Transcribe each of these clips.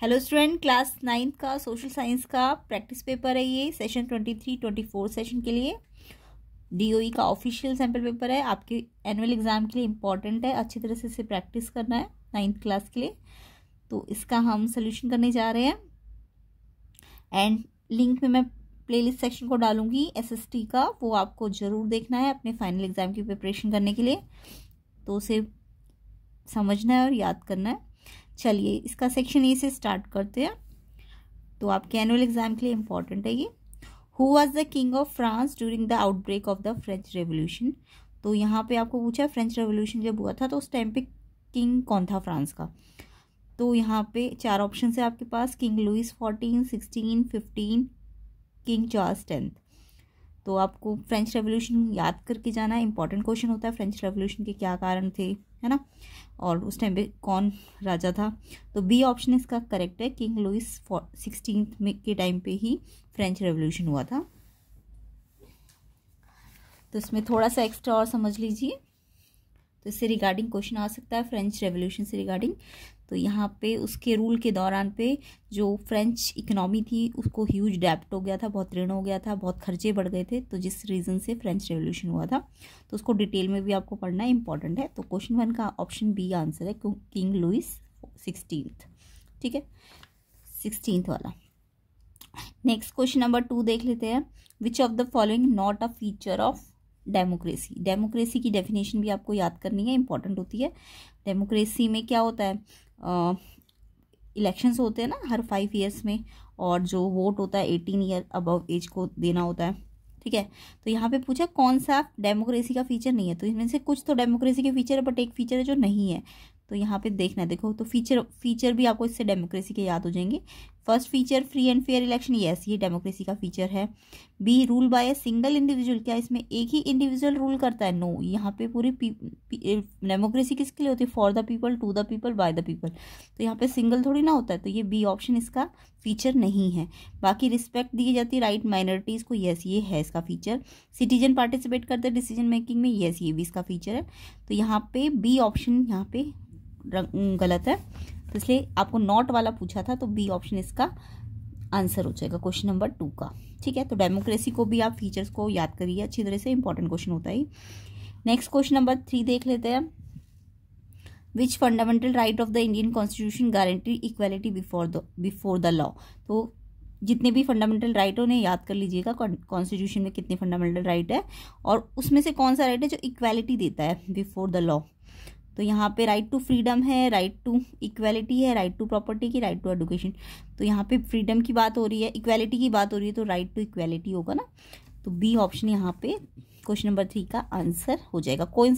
hello student class ninth का social science का practice paper है ये session twenty three twenty four session के लिए डीओई e का ऑफिशियल सैम्पल पेपर है आपके एनुअल एग्ज़ाम के लिए इंपॉर्टेंट है अच्छी तरह से इसे प्रैक्टिस करना है नाइन्थ क्लास के लिए तो इसका हम सोल्यूशन करने जा रहे हैं एंड लिंक में मैं प्ले सेक्शन को डालूंगी एस का वो आपको ज़रूर देखना है अपने फाइनल एग्ज़ाम की प्रिपरेशन करने के लिए तो उसे समझना है और याद करना है चलिए इसका सेक्शन ए से स्टार्ट करते हैं तो आपके एनुअल एग्जाम के लिए इम्पॉर्टेंट है ये who was the king of France during the outbreak of the French revolution तो यहाँ पे आपको पूछा फ्रेंच रेवोल्यूशन जब हुआ था तो उस टाइम पे किंग कौन था फ्रांस का तो यहाँ पे चार ऑप्शन है आपके पास king Louis fourteen sixteen fifteen king Charles tenth तो आपको फ्रेंच रेवोल्यूशन याद करके जाना है इंपॉर्टेंट क्वेश्चन होता है फ्रेंच रेवोल्यूशन के क्या कारण थे है ना और उस टाइम पे कौन राजा था तो बी ऑप्शन इसका करेक्ट है किंग लुइस सिक्सटीन में के टाइम पे ही फ्रेंच रेवोल्यूशन हुआ था तो इसमें थोड़ा सा एक्स्ट्रा और समझ लीजिए तो इससे रिगार्डिंग क्वेश्चन आ सकता है फ्रेंच रेवोल्यूशन से रिगार्डिंग तो यहाँ पे उसके रूल के दौरान पे जो फ्रेंच इकनॉमी थी उसको ह्यूज डेप्ट हो गया था बहुत ऋण हो गया था बहुत खर्चे बढ़ गए थे तो जिस रीज़न से फ्रेंच रेवोल्यूशन हुआ था तो उसको डिटेल में भी आपको पढ़ना इंपॉर्टेंट है तो क्वेश्चन वन का ऑप्शन बी आंसर है किंग लुइस सिक्सटीन ठीक है सिक्सटीन वाला नेक्स्ट क्वेश्चन नंबर टू देख लेते हैं which of the following not a feature of democracy democracy की डेफिनेशन भी आपको याद करनी है इंपॉर्टेंट होती है डेमोक्रेसी में क्या होता है इलेक्शंस होते हैं ना हर फाइव ईयर्स में और जो वोट होता है एटीन ईयर अबव एज को देना होता है ठीक है तो यहाँ पे पूछा कौन सा डेमोक्रेसी का फीचर नहीं है तो इनमें से कुछ तो डेमोक्रेसी के फीचर है बट एक फीचर है जो नहीं है तो यहाँ पे देखना है देखो तो फीचर फीचर भी आपको इससे डेमोक्रेसी के याद हो जाएंगे first feature free and fair election yes ये डेमोक्रेसी का फीचर है B rule by a single individual क्या इसमें एक ही इंडिविजुअल रूल करता है नो no, यहाँ पे पूरी डेमोक्रेसी किसके लिए होती है for the people to the people by the people तो यहाँ पे सिंगल थोड़ी ना होता है तो ये बी ऑप्शन इसका फीचर नहीं है बाकी रिस्पेक्ट दी जाती है राइट माइनॉरिटीज़ को येस ये है इसका फीचर सिटीजन पार्टिसिपेट करते हैं डिसीजन मेकिंग में येस ये भी इसका फीचर है तो यहाँ पे बी ऑप्शन यहाँ पे गलत है तो इसलिए आपको नॉट वाला पूछा था तो बी ऑप्शन इसका आंसर हो जाएगा क्वेश्चन नंबर टू का ठीक है तो डेमोक्रेसी को भी आप फीचर्स को याद करिए अच्छी तरह से इंपॉर्टेंट क्वेश्चन होता है नेक्स्ट क्वेश्चन नंबर थ्री देख लेते हैं which fundamental right of the Indian constitution guarantee equality before the before the law तो जितने भी फंडामेंटल राइट उन्हें याद कर लीजिएगा कॉन्स्टिट्यूशन में कितने फंडामेंटल राइट है और उसमें से कौन सा राइट है जो इक्वालिटी देता है बिफोर द लॉ तो यहाँ पे राइट टू फ्रीडम है राइट टू इक्वालिटी है राइट टू प्रॉपर्टी की राइट टू एडुकेशन तो यहाँ पे फ्रीडम की बात हो रही है इक्वलिटी की बात हो रही है तो राइट टू इक्वेलिटी होगा ना तो बी ऑप्शन यहाँ पे क्वेश्चन नंबर थ्री का आंसर हो जाएगा को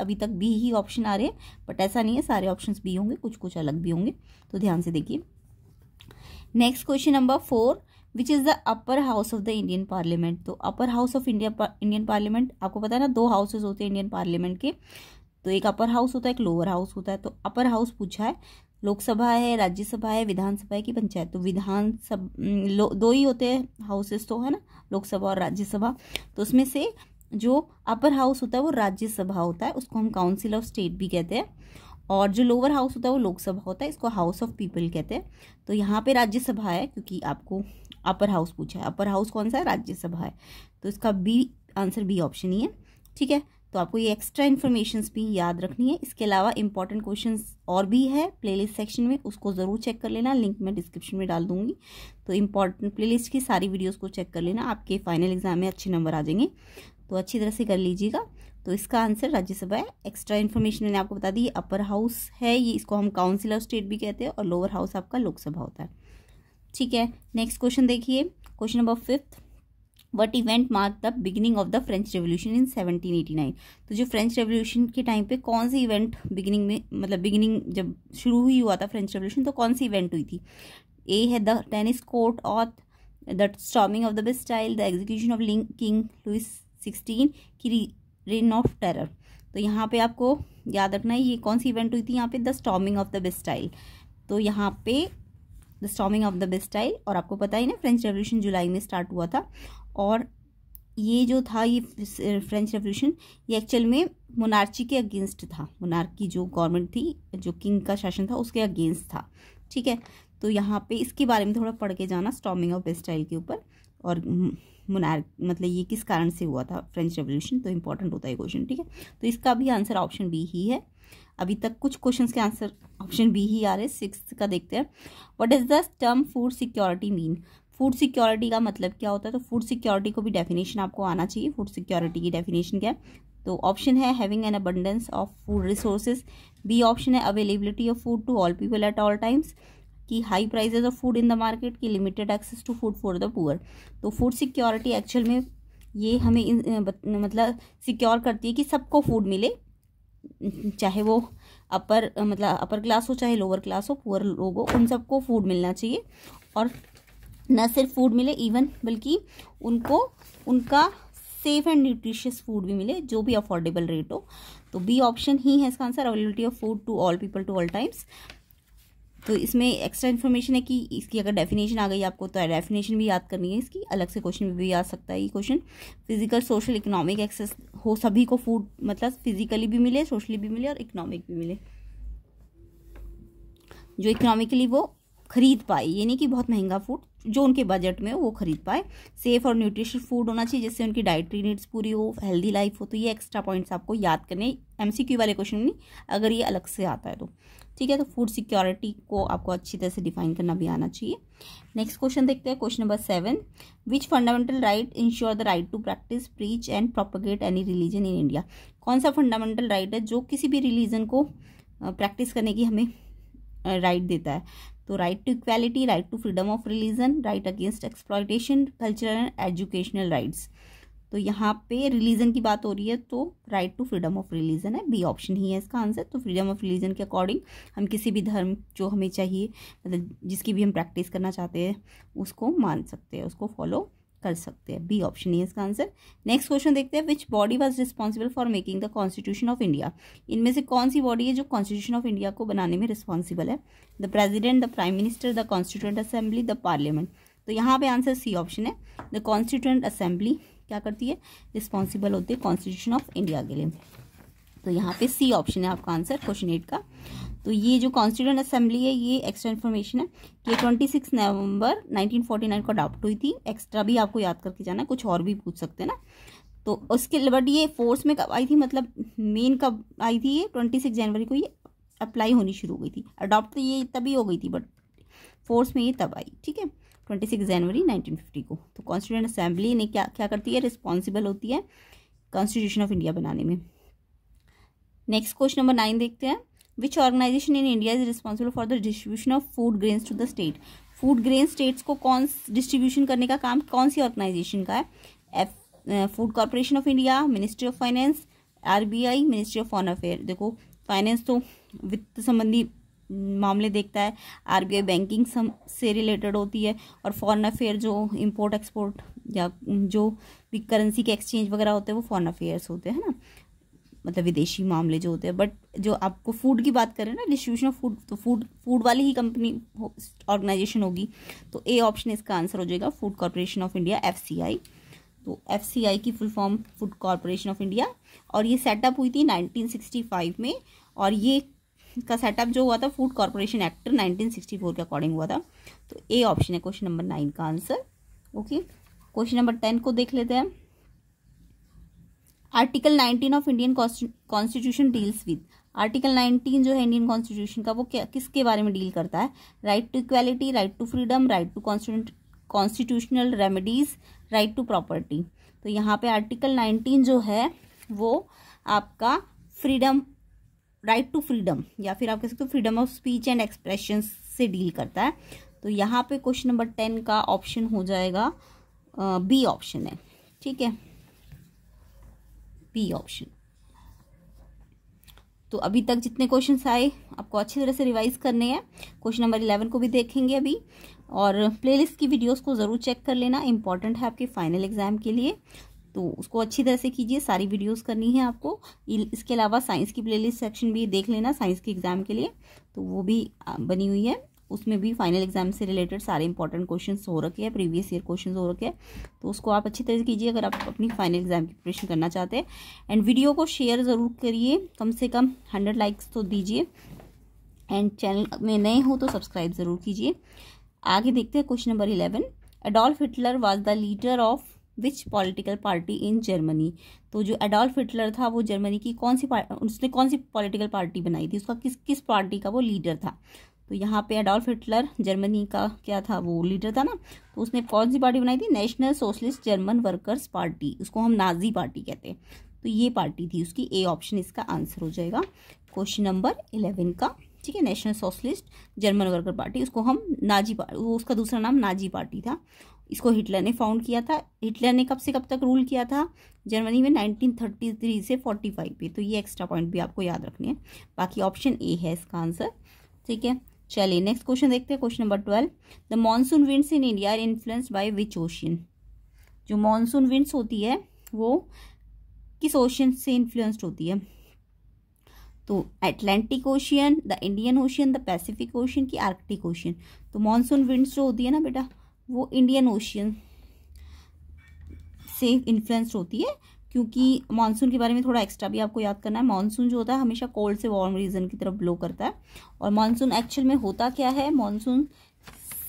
अभी तक बी ही ऑप्शन आ रहे हैं बट ऐसा नहीं है सारे ऑप्शन बी होंगे कुछ कुछ अलग भी होंगे तो ध्यान से देखिए next question number four which is the upper house of the Indian parliament तो upper house of India Indian parliament आपको पता है ना दो हाउसेज होते हैं इंडियन पार्लियामेंट के तो एक अपर हाउस होता है एक लोअर हाउस होता है तो अपर हाउस पूछा है लोकसभा है राज्यसभा है विधानसभा है कि पंचायत तो विधानसभा दो ही होते हैं हाउसेस तो है ना लोकसभा और राज्यसभा तो उसमें से जो अपर हाउस होता है वो राज्यसभा होता है उसको हम काउंसिल ऑफ स्टेट भी कहते हैं और जो लोअर हाउस होता है वो लोकसभा होता है इसको हाउस ऑफ पीपल कहते हैं तो यहाँ पे राज्यसभा है क्योंकि आपको अपर हाउस पूछा है अपर हाउस कौन सा है राज्यसभा है तो इसका बी आंसर बी ऑप्शन ही है ठीक है तो आपको ये एक्स्ट्रा इन्फॉर्मेशन भी याद रखनी है इसके अलावा इंपॉर्टेंट क्वेश्चन और भी है प्लेलिस्ट सेक्शन में उसको ज़रूर चेक कर लेना लिंक मैं डिस्क्रिप्शन में डाल दूंगी तो इम्पॉर्टेंट प्लेलिस्ट की सारी वीडियोज़ को चेक कर लेना आपके फाइनल एग्जाम में अच्छे नंबर आ जाएंगे तो अच्छी तरह से कर लीजिएगा तो इसका आंसर राज्यसभा है एक्स्ट्रा इन्फॉर्मेशन मैंने आपको बता दी अपर हाउस है ये इसको हम काउंसिल ऑफ स्टेट भी कहते हैं और लोअर हाउस आपका लोकसभा होता है ठीक है नेक्स्ट क्वेश्चन देखिए question number fifth what event mark the beginning of the French revolution in 1789 तो जो फ्रेंच रेवोल्यूशन के टाइम पे कौन सी इवेंट बिगिनिंग में मतलब बिगिनिंग जब शुरू ही हुआ था फ्रेंच रेवोल्यूशन तो कौन सी इवेंट हुई थी ए है द टेनिस कोर्ट और the storming of the Bastille the execution of king king Louis sixteen की रेन ऑफ टेरर तो यहाँ पे आपको याद रखना है ये कौन सी इवेंट हुई थी यहाँ पे the storming of the Bastille तो यहाँ पे the storming of the Bastille और आपको पता ही ना फ्रेंच रेवोल्यूशन जुलाई में स्टार्ट हुआ था और ये जो था ये फ्रेंच रेवोल्यूशन ये एक्चुअल में मोनार्ची के अगेंस्ट था मोनार्की जो गवर्नमेंट थी जो किंग का शासन था उसके अगेंस्ट था ठीक है तो यहाँ पे इसके बारे में थोड़ा पढ़ के जाना स्टॉमिंग ऑफ बेस्टाइल के ऊपर और मुनार मतलब ये किस कारण से हुआ था फ्रेंच रेवोल्यूशन तो इम्पोर्टेंट होता है क्वेश्चन ठीक है तो इसका भी आंसर ऑप्शन बी ही है अभी तक कुछ क्वेश्चंस के आंसर ऑप्शन बी ही आ रहे सिक्स का देखते हैं what is the term food security mean food security का मतलब क्या होता है तो फूड सिक्योरिटी को भी डेफिनेशन आपको आना चाहिए फूड सिक्योरिटी की डेफिनेशन क्या है तो ऑप्शन है having an abundance of food resources B option है availability of food to all people at all times कि high prices of food in the market की limited access to food for the poor तो food security actual में ये हमें मतलब secure करती है कि सबको फूड मिले चाहे वो अपर मतलब अपर क्लास हो चाहे लोअर क्लास हो पुअर लोग हो उन सबको फूड मिलना चाहिए और न सिर्फ फूड मिले इवन बल्कि उनको उनका सेफ एंड न्यूट्रिशियस फूड भी मिले जो भी अफोर्डेबल रेट हो तो बी ऑप्शन ही है इसका answer availability of food to all people to all times तो इसमें एक्स्ट्रा इन्फॉर्मेशन है कि इसकी अगर डेफिनेशन आ गई आपको तो डेफिनेशन भी याद करनी है इसकी अलग से क्वेश्चन भी आ सकता है ये question physical social economic access हो सभी को फूड मतलब फिजिकली भी मिले सोशली भी मिले और इकोनॉमिक भी मिले जो इकोनॉमिकली वो खरीद पाए ये नहीं कि बहुत महंगा फूड जो उनके बजट में वो खरीद पाए सेफ और न्यूट्रिशन फूड होना चाहिए जिससे उनकी डाइटरी नीड्स पूरी हो हेल्दी लाइफ हो तो ये एक्स्ट्रा पॉइंट्स आपको याद करने एमसीक्यू वाले क्वेश्चन नहीं अगर ये अलग से आता है तो ठीक है तो फूड सिक्योरिटी को आपको अच्छी तरह से डिफाइन करना भी आना चाहिए नेक्स्ट क्वेश्चन देखते हैं question number seven which fundamental right insure the right to practice preach and propagate any religion in India कौन सा फंडामेंटल राइट है जो किसी भी रिलीजन को प्रैक्टिस करने की हमें राइट देता है तो right to equality right to freedom of religion right against exploitation cultural and educational rights तो यहाँ पे रिलीजन की बात हो रही है तो right to freedom of religion है बी ऑप्शन ही है इसका आंसर तो फ्रीडम ऑफ रिलीजन के अकॉर्डिंग हम किसी भी धर्म जो हमें चाहिए मतलब जिसकी भी हम प्रैक्टिस करना चाहते हैं उसको मान सकते हैं उसको फॉलो कर सकते हैं बी ऑप्शन इसका आंसर नेक्स्ट क्वेश्चन देखते हैं which body was responsible for making the constitution of India इनमें से कौन सी बॉडी है जो कॉन्स्टिट्यूशन ऑफ इंडिया को बनाने में रिस्पॉन्सिबल है the president the prime minister the constituent assembly the parliament तो यहाँ पे आंसर सी ऑप्शन है द कॉन्स्टिट्यूंट असेंबली क्या करती है रिस्पॉन्सिबल होती है कॉन्स्टिट्यूशन ऑफ इंडिया के लिए तो यहाँ पे सी ऑप्शन है आपका आंसर क्वेश्चन एट का तो ये जो कॉन्स्टिट्यूंट असेंबली है ये एक्स्ट्रा इन्फॉर्मेशन है कि ट्वेंटी सिक्स नवंबर 1949 को अडॉप्ट हुई थी एक्स्ट्रा भी आपको याद करके जाना कुछ और भी पूछ सकते हैं ना तो उसके बट ये फोर्स में कब आई थी मतलब मेन कब आई थी ये ट्वेंटी सिक्स जनवरी को ये अप्लाई होनी शुरू हो गई थी अडॉप्ट तो ये तभी हो गई थी बट फोर्स में ये तब आई ठीक है ट्वेंटी सिक्स जनवरी नाइनटीन फिफ्टी को तो कॉन्स्टिट्यूंट असेंबली ने क्या क्या करती है रिस्पॉन्सिबल होती है कॉन्स्टिट्यूशन ऑफ इंडिया बनाने में नेक्स्ट क्वेश्चन नंबर नाइन देखते हैं which organisation in India is responsible for the distribution of food grains to the state food grain states को कौन डिस्ट्रीब्यूशन करने का काम कौन सी ऑर्गेनाइजेशन का है F food corporation of India ministry of finance RBI ministry of foreign affair देखो फाइनेंस तो वित्त संबंधी मामले देखता है आरबीआई बैंकिंग से रिलेटेड होती है और फॉरन अफेयर जो इंपोर्ट एक्सपोर्ट या जो भी करेंसी के एक्सचेंज वगैरह होते हैं वो फॉरन अफेयर्स होते हैं ना मतलब विदेशी मामले जो होते हैं बट जो आपको फूड की बात करें ना डिस्ट्रीब्यूशन ऑफ फूड तो फूड फूड वाली ही कंपनी ऑर्गेनाइजेशन हो, होगी तो ए ऑप्शन इसका आंसर हो जाएगा food corporation of India F तो एफ की full form food corporation of India और ये सेटअप हुई थी नाइनटीन में और ये का सेटअप जो हुआ था फूड कॉरपोरेशन एक्ट 1964 के अकॉर्डिंग हुआ था तो ए ऑप्शन है क्वेश्चन नंबर नाइन का answer okay question number ten को देख लेते हैं article 19 of Indian constitution deals with article 19 जो है इंडियन कॉन्स्टिट्यूशन का वो क्या किसके बारे में डील करता है right to equality right to freedom right to constitutional remedies right to property तो यहाँ पे आर्टिकल 19 जो है वो आपका फ्रीडम राइट टू फ्रीडम या फिर आप कह सकते हो freedom of speech and expression से डील करता है तो यहाँ पे क्वेश्चन नंबर टेन का ऑप्शन हो जाएगा बी ऑप्शन है ठीक है बी ऑप्शन तो अभी तक जितने क्वेश्चन आए आपको अच्छी तरह से रिवाइज करने हैं क्वेश्चन नंबर इलेवन को भी देखेंगे अभी और प्लेलिस्ट की वीडियोस को ज़रूर चेक कर लेना इंपॉर्टेंट है आपके फाइनल एग्जाम के लिए तो उसको अच्छी तरह से कीजिए सारी वीडियोस करनी है आपको इसके अलावा साइंस की प्लेलिस्ट सेक्शन भी देख लेना साइंस के एग्ज़ाम के लिए तो वो भी बनी हुई है उसमें भी फाइनल एग्जाम से रिलेटेड सारे इंपॉर्टेंट क्वेश्चन हो रखे हैं प्रीवियस ईयर क्वेश्चन हो रखे हैं तो उसको आप अच्छी तरह से कीजिए अगर आप अपनी फाइनल एग्जाम की प्रिपरेशन करना चाहते हैं एंड वीडियो को शेयर ज़रूर करिए कम से कम हंड्रेड लाइक्स तो दीजिए एंड चैनल में नए हो तो सब्सक्राइब ज़रूर कीजिए आगे देखते हैं question number eleven Adolf Hitler was the leader of which political party in Germany तो जो एडोल्फ हिटलर था वो जर्मनी की कौन सी उसने कौन सी पॉलिटिकल पार्टी बनाई थी उसका किस किस पार्टी का वो लीडर था तो यहाँ पे अडोल्फ हिटलर जर्मनी का क्या था वो लीडर था ना तो उसने कौन सी पार्टी बनाई थी national socialist German workers party उसको हम नाजी पार्टी कहते हैं तो ये पार्टी थी उसकी ए ऑप्शन इसका आंसर हो जाएगा क्वेश्चन नंबर इलेवन का ठीक है national socialist German worker party उसको हम नाजी पार्टी उसका दूसरा नाम नाजी पार्टी था इसको हिटलर ने फाउंड किया था हिटलर ने कब से कब तक रूल किया था जर्मनी में 1933 से 45 पे तो ये एक्स्ट्रा पॉइंट भी आपको याद रखने हैं बाकी ऑप्शन ए है इसका आंसर ठीक है चलिए नेक्स्ट क्वेश्चन देखते हैं question number twelve the monsoon winds in India are influenced by which ocean जो मानसून विंड्स होती है वो किस ओशियन से इन्फ्लुएंस्ड होती है तो Atlantic ocean the Indian ocean the Pacific ocean की आर्कटिक ओशियन तो मानसून विंड्स जो होती है ना बेटा वो इंडियन ओशियन से इन्फ्लुएंस्ड होती है क्योंकि मानसून के बारे में थोड़ा एक्स्ट्रा भी आपको याद करना है मानसून जो होता है हमेशा कोल्ड से वार्म रीजन की तरफ ब्लो करता है और मानसून एक्चुअल में होता क्या है मानसून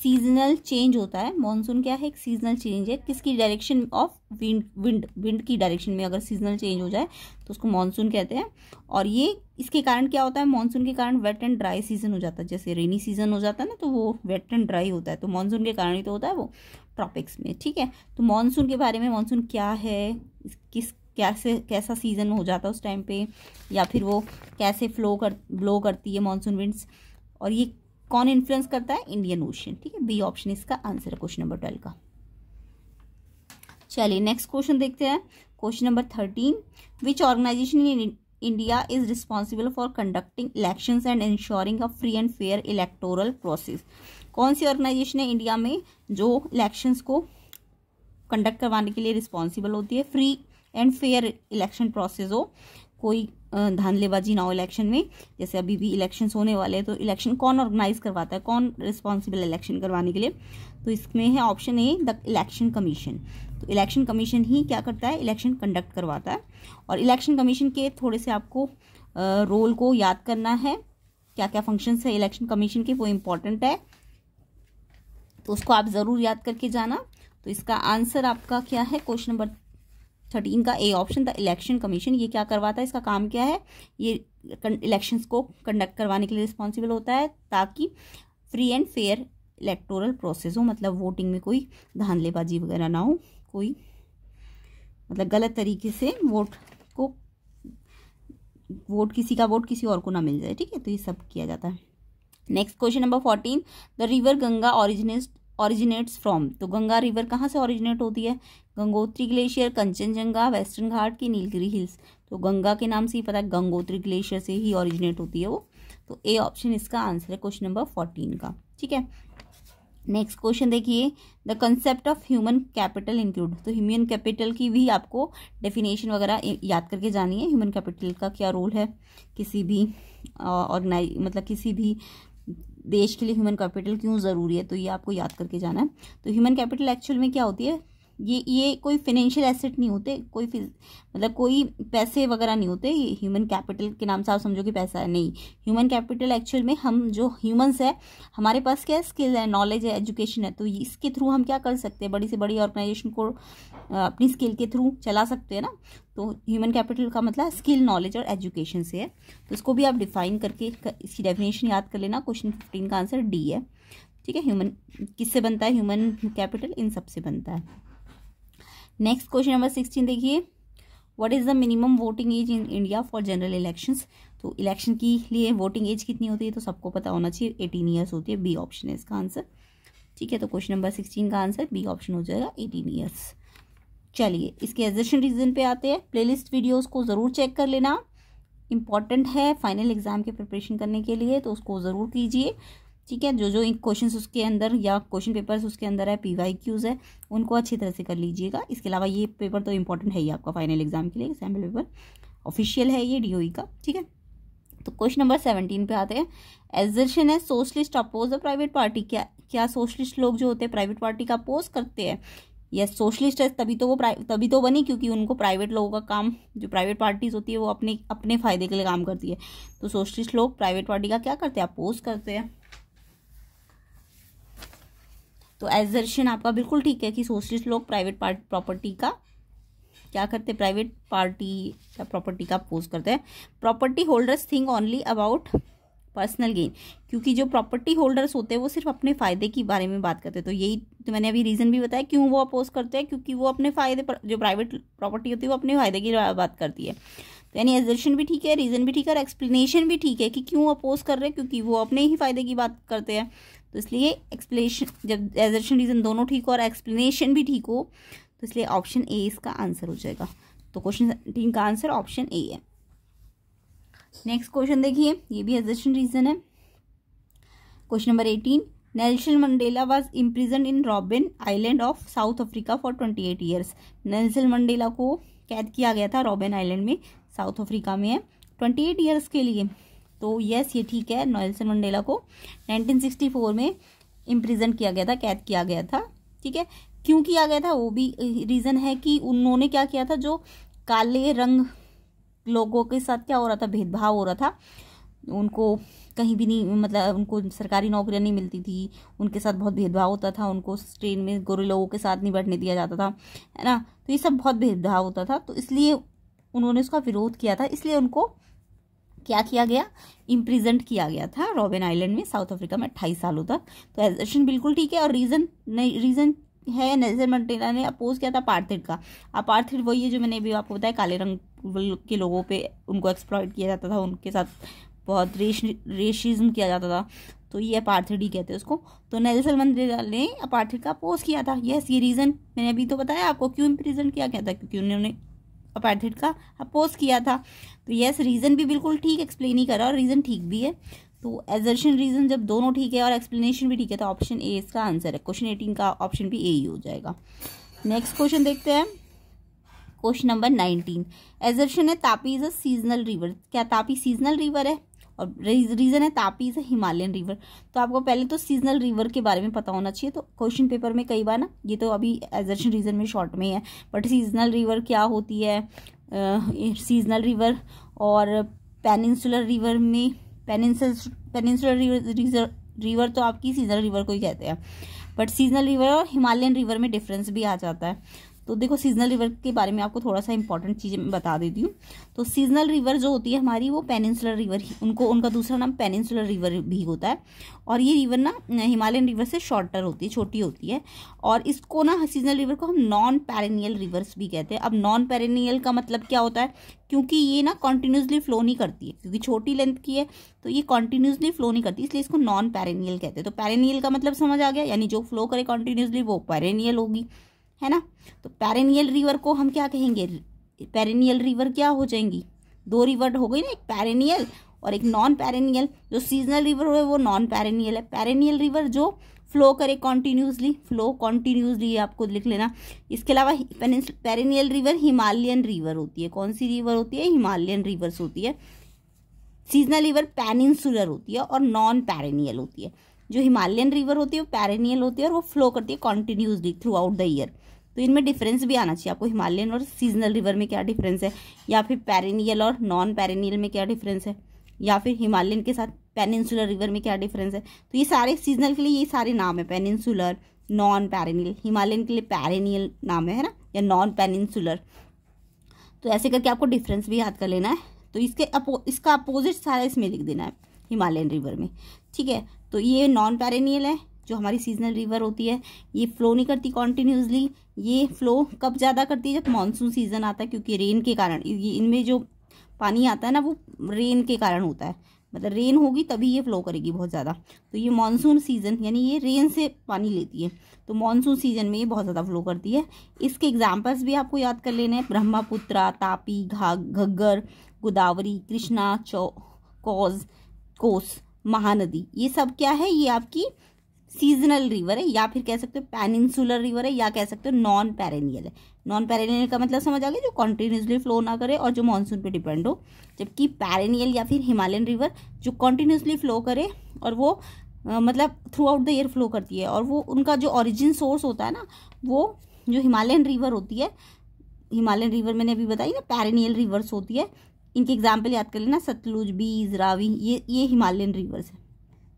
सीजनल चेंज होता है मानसून क्या है एक सीजनल चेंज है किसकी direction of wind wind wind की डायरेक्शन में अगर सीजनल चेंज हो जाए तो उसको मानसून कहते हैं और ये इसके कारण क्या होता है मानसून के कारण वेट एंड ड्राई सीजन हो जाता है जैसे रेनी सीजन हो जाता है ना तो वो वेट एंड ड्राई होता है तो मानसून के कारण ही तो होता है वो ट्रॉपिक्स में ठीक है तो मानसून के बारे में मानसून क्या है किस कैसे कैसा सीज़न हो जाता है उस टाइम पे या फिर वो कैसे फ्लो कर ब्लो करती है मानसून विंड्स और ये कौन इन्फ्लुएंस करता है इंडियन ओशियन ठीक है बी ऑप्शन इसका आंसर है क्वेश्चन नंबर ट्वेल्व का चलिए नेक्स्ट क्वेश्चन देखते हैं question number thirteen which organisation in India is responsible for conducting election and ensuring a free and fair electoral process कौन सी ऑर्गेनाइजेशन है इंडिया में जो इलेक्शंस को कंडक्ट करवाने के लिए रिस्पॉन्सिबल होती है free and fair election process हो कोई धांधलेबाजी नाउ इलेक्शन में जैसे अभी भी इलेक्शन होने वाले हैं तो इलेक्शन कौन ऑर्गेनाइज करवाता है कौन रिस्पॉन्सिबल इलेक्शन करवाने के लिए तो इसमें है option A the election commission तो इलेक्शन कमीशन ही क्या करता है इलेक्शन कंडक्ट करवाता है और इलेक्शन कमीशन के थोड़े से आपको रोल को याद करना है क्या क्या फंक्शंस है इलेक्शन कमीशन के वो इम्पोर्टेंट है तो उसको आप ज़रूर याद करके जाना तो इसका आंसर आपका क्या है क्वेश्चन नंबर थर्टीन का A option the election commission ये क्या करवाता है इसका काम क्या है ये इलेक्शंस को कंडक्ट करवाने के लिए रिस्पॉन्सिबल होता है ताकि free and fair electoral process हो मतलब वोटिंग में कोई धानलेबाजी वगैरह ना हो कोई मतलब गलत तरीके से वोट को वोट किसी का वोट किसी और को ना मिल जाए ठीक है तो ये सब किया जाता है next question number fourteen the river Ganga originate originates from तो गंगा रिवर कहाँ से ऑरिजिनेट होती है गंगोत्री ग्लेशियर कंचनजंगा वेस्टर्न घाट की नीलगिरी हिल्स तो गंगा के नाम से ही पता है गंगोत्री ग्लेशियर से ही ऑरिजिनेट होती है वो तो ए ऑप्शन इसका आंसर है क्वेश्चन नंबर फोर्टीन का ठीक है नेक्स्ट क्वेश्चन देखिए the concept of human capital include तो ह्यूमन कैपिटल की भी आपको डेफिनेशन वगैरह याद करके जानी है ह्यूमन कैपिटल का क्या रोल है किसी भी ऑर्गेनाइज मतलब किसी भी देश के लिए ह्यूमन कैपिटल क्यों ज़रूरी है तो ये आपको याद करके जाना है तो ह्यूमन कैपिटल एक्चुअल में क्या होती है ये ये कोई फिनेंशियल एसेट नहीं होते कोई मतलब कोई पैसे वगैरह नहीं होते ये ह्यूमन कैपिटल के नाम से आप समझो कि पैसा है नहीं ह्यूमन कैपिटल एक्चुअल में हम जो ह्यूमंस है हमारे पास क्या स्किल है नॉलेज है एजुकेशन है तो इसके थ्रू हम क्या कर सकते हैं बड़ी से बड़ी ऑर्गेनाइजेशन को अपनी स्किल के थ्रू चला सकते हैं ना तो ह्यूमन कैपिटल का मतलब स्किल नॉलेज और एजुकेशन से है तो इसको भी आप डिफाइन करके इसकी डेफिनेशन याद कर लेना क्वेश्चन फिफ्टीन का आंसर डी है ठीक है ह्यूमन किससे बनता है ह्यूमन कैपिटल इन सबसे बनता है नेक्स्ट क्वेश्चन नंबर सिक्सटीन देखिए what is the minimum voting age in India for general elections तो इलेक्शन के लिए वोटिंग एज कितनी होती है तो सबको पता होना चाहिए एटीन ईयर्स होती है बी ऑप्शन है इसका आंसर ठीक है तो क्वेश्चन नंबर सिक्सटीन का आंसर बी ऑप्शन हो जाएगा एटीन ईयर्स चलिए इसके एजेशन रीजन पे आते हैं प्ले लिस्ट को ज़रूर चेक कर लेना इम्पॉर्टेंट है फाइनल एग्ज़ाम के प्रिपरेशन करने के लिए तो उसको ज़रूर कीजिए ठीक है जो जो क्वेश्चन उसके अंदर या क्वेश्चन पेपर्स उसके अंदर है पी वाई क्यूज़ है उनको अच्छी तरह से कर लीजिएगा इसके अलावा ये पेपर तो इंपॉर्टेंट है ही आपका फाइनल एग्जाम के लिए सैम्पल पेपर ऑफिशियल है ये डी e का ठीक है तो क्वेश्चन नंबर सेवनटीन पे आते हैं एजर्शन है socialist oppose the private party क्या क्या सोशलिस्ट लोग जो होते हैं प्राइवेट पार्टी का अपोज करते हैं या सोशलिस्ट है तभी तो वो तभी तो बनी क्योंकि उनको प्राइवेट लोगों का काम जो प्राइवेट पार्टीज होती है वो अपने अपने फायदे के लिए काम करती है तो सोशलिस्ट लोग प्राइवेट पार्टी का क्या करते हैं अपोज करते हैं तो एजर्शन आपका बिल्कुल ठीक है कि सोशलिस्ट लोग प्राइवेट प्रॉपर्टी का क्या करते प्राइवेट पार्टी या प्रॉपर्टी का अपोज करते हैं property holders think only about personal gain क्योंकि जो प्रॉपर्टी होल्डर्स होते हैं वो सिर्फ अपने फ़ायदे के बारे में बात करते हैं तो यही तो मैंने अभी रीज़न भी बताया क्यों वो अपोज करते हैं क्योंकि वो अपने फ़ायदे जो प्राइवेट प्रॉपर्टी होती है वो अपने फ़ायदे की बात करती है तो यानी एजर्शन भी ठीक है रीज़न भी ठीक है और एक्सप्लेनेशन भी ठीक है कि क्यों अपोज कर रहे हैं क्योंकि वो अपने ही फ़ायदे की बात करते हैं तो इसलिए एक्सप्लेशन जब एजर्शन रीज़न दोनों ठीक हो और एक्सप्लेनेशन भी ठीक हो तो इसलिए ऑप्शन ए इसका आंसर हो जाएगा तो क्वेश्चन टीम का आंसर ऑप्शन ए है नेक्स्ट क्वेश्चन देखिए ये भी एजर्शन रीज़न है question number eighteen Nelson Mandela was imprison in Robben island of South Africa for twenty eight years Nelson Mandela को कैद किया गया था रॉबिन आइलैंड में साउथ अफ्रीका में है ट्वेंटी एट ईयर्स के लिए तो यस ये ठीक है नॉयल्सन मंडेला को 1964 में इम्प्रिजन किया गया था कैद किया गया था ठीक है क्यों किया गया था वो भी रीज़न है कि उन्होंने क्या किया था जो काले रंग लोगों के साथ क्या हो रहा था भेदभाव हो रहा था उनको कहीं भी नहीं मतलब उनको सरकारी नौकरियां नहीं मिलती थी उनके साथ बहुत भेदभाव होता था उनको ट्रेन में गोरे लोगों के साथ नहीं बैठने दिया जाता था है ना तो ये सब बहुत भेदभाव होता था तो इसलिए उन्होंने उसका विरोध किया था इसलिए उनको क्या किया गया इम्प्रिजेंट किया गया था रॉबिन आइलैंड में साउथ अफ्रीका में अट्ठाईस सालों तक तो एजेशन बिल्कुल ठीक है और रीज़न नहीं रीज़न है नजर मंडेला ने अपोज किया था पार्थिड का अपार्थेड वही है जो मैंने अभी आपको बताया काले रंग के लोगों पे उनको एक्सप्लॉयट किया जाता था उनके साथ बहुत रेश रेशिज्म किया जाता था तो ये अपार्थिड ही कहते हैं उसको तो नेल्सन मंडेला ने अपार्थिड का अपोज किया था यस ये रीज़न मैंने अभी तो बताया आपको क्यों इम्प्रिजन किया गया था क्योंकि उन्होंने अपार्थाइड का अपोज किया था तो यस रीज़न भी बिल्कुल ठीक एक्सप्लेन ही करा और रीज़न ठीक भी है तो एजर्शन रीज़न जब दोनों ठीक है और एक्सप्लेनेशन भी ठीक है तो ऑप्शन ए इसका आंसर है क्वेश्चन एटीन का ऑप्शन भी ए ही हो जाएगा नेक्स्ट क्वेश्चन देखते हैं क्वेश्चन नंबर नाइनटीन एजर्शन है Tapi is a seasonal river क्या तापी सीजनल रिवर है और रीज़न है तापी इज़ हिमालयन रिवर तो आपको पहले तो सीजनल रिवर के बारे में पता होना चाहिए तो क्वेश्चन पेपर में कई बार ना ये तो अभी एजर्शन रीज़न में शॉर्ट में है बट सीजनल रिवर क्या होती है सीजनल रिवर और पेनिनसुलर रिवर में पेनिनसुलर रिवर रिवर तो आपकी सीजनल रिवर को ही कहते हैं बट सीजनल रिवर और हिमालयन रिवर में डिफरेंस भी आ जाता है तो देखो सीजनल रिवर के बारे में आपको थोड़ा सा इंपॉर्टेंट चीज़ें बता देती हूँ तो सीजनल रिवर जो होती है हमारी वो पेनिनसुलर रिवर ही उनको उनका दूसरा नाम पेनिनसुलर रिवर भी होता है और ये रिवर ना हिमालयन रिवर से शॉर्टर होती है छोटी होती है और इसको ना सीजनल रिवर को हम नॉन पैरनियल रिवर्स भी कहते हैं अब नॉन पेरेनियल का मतलब क्या होता है क्योंकि ये ना कॉन्टीन्यूसली फ्लो नहीं करती है क्योंकि छोटी लेंथ की है तो ये कॉन्टीन्यूसली फ्लो नहीं करती इसलिए इसको नॉन पेरेनियल कहते हैं तो पेरेनियल का मतलब समझ आ गया यानी जो फ्लो करे कॉन्टीन्यूसली वो पैरिनियल होगी है ना तो पेरेनियल रिवर को हम क्या कहेंगे पेरेनियल रिवर क्या हो जाएंगी दो रिवर हो गई ना एक पेरेनियल और एक नॉन पेरेनियल जो सीजनल रिवर हो वो नॉन पेरेनियल है पेरेनियल रिवर जो फ्लो करे कॉन्टीन्यूसली फ्लो कॉन्टीन्यूसली आपको लिख लेना इसके अलावा पेरेनियल रिवर हिमालयन रिवर होती है कौन सी रिवर होती है हिमालयन रिवर्स होती है सीजनल रिवर पेनिनसुलर होती है और नॉन पेरेनियल होती है जो हिमालयन रिवर होती है वो पेरेनियल होती है और वो फ्लो करती है continuously throughout the year तो इनमें डिफरेंस भी आना चाहिए आपको हिमालयन और सीजनल रिवर में क्या डिफरेंस है या फिर पैरिनियल और नॉन पैरिनियल में क्या डिफरेंस है या फिर हिमालयन के साथ पेनिनसुलर रिवर में क्या डिफरेंस है तो ये सारे सीजनल के लिए ये सारे नाम है पेनिनसुलर नॉन पेरेनियल हिमालयन के लिए पैरिनियल नाम है ना या नॉन पेनिनसुलर तो ऐसे करके आपको डिफरेंस भी याद कर लेना है तो इसके अपो इसका अपोजिट सारा इसमें लिख देना है हिमालयन रिवर में ठीक है तो ये नॉन पेरेनियल है जो हमारी सीजनल रिवर होती है ये फ्लो नहीं करती कॉन्टीन्यूसली ये फ्लो कब ज़्यादा करती है जब मानसून सीज़न आता है क्योंकि रेन के कारण ये इनमें जो पानी आता है ना वो रेन के कारण होता है मतलब रेन होगी तभी ये फ्लो करेगी बहुत ज़्यादा तो ये मानसून सीज़न यानी ये रेन से पानी लेती है तो मानसून सीज़न में ये बहुत ज़्यादा फ्लो करती है इसके एग्जाम्पल्स भी आपको याद कर लेने हैं ब्रह्मपुत्रा तापी घाग घग्गर गोदावरी कृष्णा चौ कौज कोस महानदी ये सब क्या है ये आपकी सीजनल रिवर है या फिर कह सकते हो पैनिनसुलर रिवर है या कह सकते हो नॉन पैरेनियल है नॉन पैरेनियल का मतलब समझ आ गया जो कॉन्टीन्यूसली फ्लो ना करे और जो मानसून पे डिपेंड हो जबकि पैरेनियल या फिर हिमालयन रिवर जो कंटिन्यूसली फ्लो करे और वो आ, मतलब throughout the year flow करती है और वो उनका जो ऑरिजिन सोर्स होता है ना वो जो हिमालयन रिवर होती है हिमालयन रिवर मैंने अभी बताई ना पैरेनियल रिवर्स होती है इनके एग्जाम्पल याद कर लेना सतलुज बीज रावी ये ये हिमालयन रिवर्स है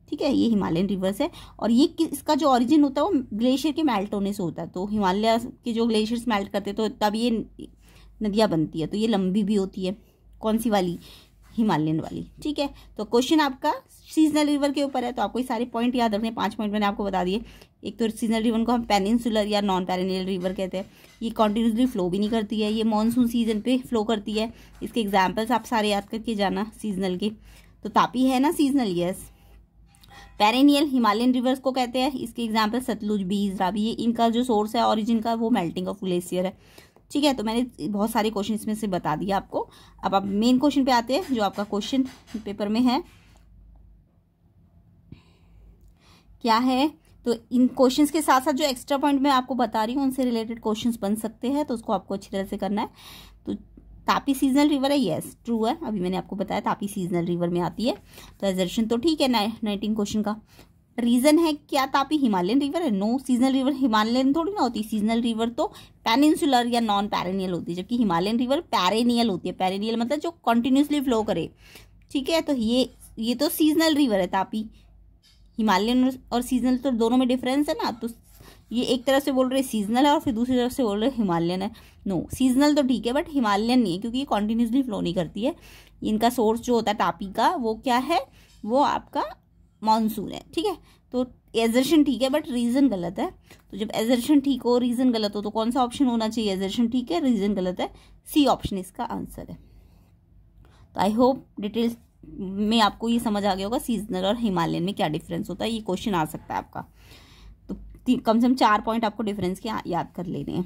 ठीक है ये हिमालयन रिवर्स है और ये इसका जो ऑरिजिन होता है वो ग्लेशियर के मेल्ट होने से होता है तो हिमालय के जो ग्लेशियर्स मेल्ट करते तो तब ये नदियाँ बनती है तो ये लंबी भी होती है कौन सी वाली हिमालयन वाली ठीक है तो क्वेश्चन आपका सीजनल रिवर के ऊपर है तो आपको ये सारे पॉइंट याद रखने पांच पॉइंट मैंने आपको बता दिए एक तो सीजनल रिवर को हम पेनिनसुलर या नॉन पेनिनल रिवर कहते हैं ये कॉन्टीन्यूसली फ्लो भी नहीं करती है ये मानसून सीजन पे फ्लो करती है इसके एग्जाम्पल्स आप सारे याद करके जाना सीजनल के तो तापी है ना seasonal yes perennial Himalayan rivers को कहते हैं इसके एग्जाम्पल सतलुज बीज रावी ये इनका जो सोर्स है ऑरिजिन का वो मेल्टिंग ऑफ ग्लेशियर है ठीक है तो मैंने बहुत सारे क्वेश्चन इसमें से बता दिया आपको अब आप मेन क्वेश्चन पे आते हैं जो आपका क्वेश्चन पेपर में है क्या है तो इन क्वेश्चंस के साथ साथ जो एक्स्ट्रा पॉइंट मैं आपको बता रही हूँ उनसे रिलेटेड क्वेश्चंस बन सकते हैं तो उसको आपको अच्छी तरह से करना है तापी सीजनल रिवर है येस ट्रू है अभी मैंने आपको बताया तापी सीजनल रिवर में आती है तो एजर्शन तो ठीक है नाइनटीन क्वेश्चन का रीजन है क्या तापी हिमालयन रिवर है नो सीजनल रिवर हिमालयन थोड़ी ना होती सीजनल रिवर तो पेनिनसुलर या नॉन पैरेनियल होती है जबकि हिमालयन रिवर पैरेनियल होती है पैरेनियल मतलब जो कंटिन्यूसली फ्लो करे ठीक है तो ये ये तो सीजनल रिवर है तापी हिमालयन और सीजनल तो दोनों में डिफरेंस है ना तो ये एक तरफ से बोल रहे सीजनल है और फिर दूसरी तरफ से बोल रहे हिमालयन है नो सीजनल तो ठीक है बट हिमालयन नहीं है क्योंकि ये कॉन्टीन्यूसली फ्लो नहीं करती है इनका सोर्स जो होता है तापी का वो क्या है वो आपका मानसून है ठीक है तो एजर्शन ठीक है बट रीज़न गलत है तो जब एजर्शन ठीक हो रीज़न गलत हो तो कौन सा ऑप्शन होना चाहिए एजर्शन ठीक है रीज़न गलत है सी ऑप्शन इसका आंसर है तो आई होप डिटेल्स में आपको ये समझ आ गया होगा सीजनल और हिमालयन में क्या डिफरेंस होता है ये क्वेश्चन आ सकता है आपका कम से कम चार पॉइंट आपको डिफरेंस के याद कर लेने हैं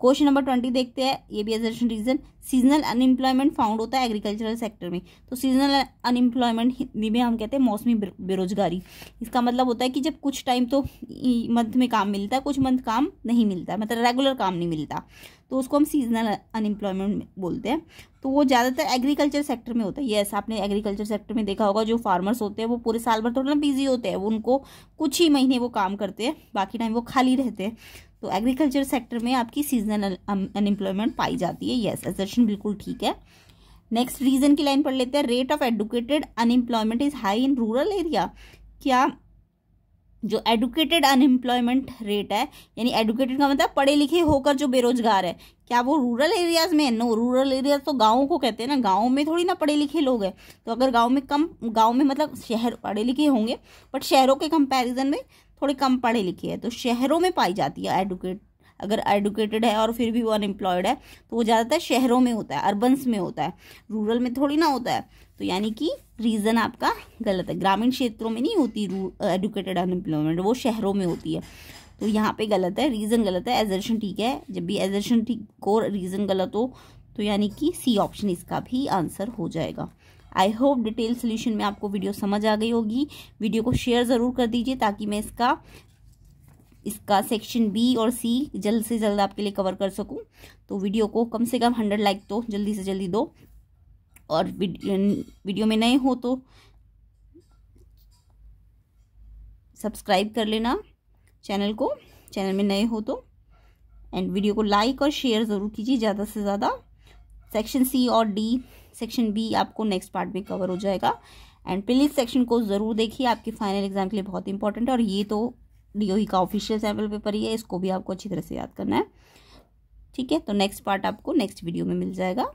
क्वेश्चन नंबर ट्वेंटी देखते हैं ये भी as reason seasonal unemployment found होता है एग्रीकल्चरल सेक्टर में तो सीजनल अनएम्प्लॉयमेंट हिंदी में हम कहते हैं मौसमी बेरोजगारी इसका मतलब होता है कि जब कुछ टाइम तो मंथ में काम मिलता है कुछ मंथ काम नहीं मिलता मतलब रेगुलर काम नहीं मिलता तो उसको हम सीजनल अनएम्प्लॉयमेंट बोलते हैं तो वो ज़्यादातर एग्रीकल्चर सेक्टर में होता है येस आपने एग्रीकल्चर सेक्टर में देखा होगा जो फार्मर्स होते हैं वो पूरे साल भर थोड़ा ना बिजी होते हैं वो उनको कुछ ही महीने वो काम करते हैं बाकी टाइम वो खाली रहते हैं तो एग्रीकल्चर सेक्टर में आपकी सीजनल अनएम्प्लॉयमेंट पाई जाती है येस एजर्शन बिल्कुल ठीक है नेक्स्ट रीज़न की लाइन पढ़ लेते हैं rate of educated unemployment is high in rural area क्या जो एडुकेटेड अनएम्प्लॉयमेंट रेट है यानी एडुकेटेड का मतलब पढ़े लिखे होकर जो बेरोजगार है क्या वो रूरल एरियाज में है नो रूरल एरियाज तो गाँव को कहते हैं ना गाँव में थोड़ी ना पढ़े लिखे लोग हैं तो अगर गाँव में कम गाँव में मतलब शहर पढ़े लिखे होंगे बट शहरों के कंपेरिजन में थोड़े कम पढ़े लिखे हैं तो शहरों में पाई जाती है एडुकेट अगर एडुकेटेड है और फिर भी वो अनएम्प्लॉयड है तो वो ज़्यादातर शहरों में होता है अर्बन्स में होता है रूरल में थोड़ी ना होता है तो यानी कि रीज़न आपका गलत है ग्रामीण क्षेत्रों में नहीं होती एडुकेटेड अनएम्प्लॉयमेंट वो शहरों में होती है तो यहाँ पे गलत है रीज़न गलत है एजर्शन ठीक है जब भी एजर्शन ठीक और रीज़न गलत हो तो यानी कि सी ऑप्शन इसका भी आंसर हो जाएगा आई होप डिटेल सोल्यूशन में आपको वीडियो समझ आ गई होगी वीडियो को शेयर ज़रूर कर दीजिए ताकि मैं इसका इसका सेक्शन बी और सी जल्द से जल्द आपके लिए कवर कर सकूं तो वीडियो को कम से कम हंड्रेड लाइक तो जल्दी से जल्दी दो और वीडियो में नए हो तो सब्सक्राइब कर लेना चैनल को चैनल में नए हो तो एंड वीडियो को लाइक और शेयर ज़रूर कीजिए ज़्यादा से ज़्यादा सेक्शन सी और डी सेक्शन बी आपको नेक्स्ट पार्ट में कवर हो जाएगा एंड प्लीज सेक्शन को ज़रूर देखिए आपके फाइनल एग्जाम के लिए बहुत इंपॉर्टेंट है और ये तो डी का ऑफिशियल सैम्पल पेपर ही है इसको भी आपको अच्छी तरह से याद करना है ठीक है तो नेक्स्ट पार्ट आपको नेक्स्ट वीडियो में मिल जाएगा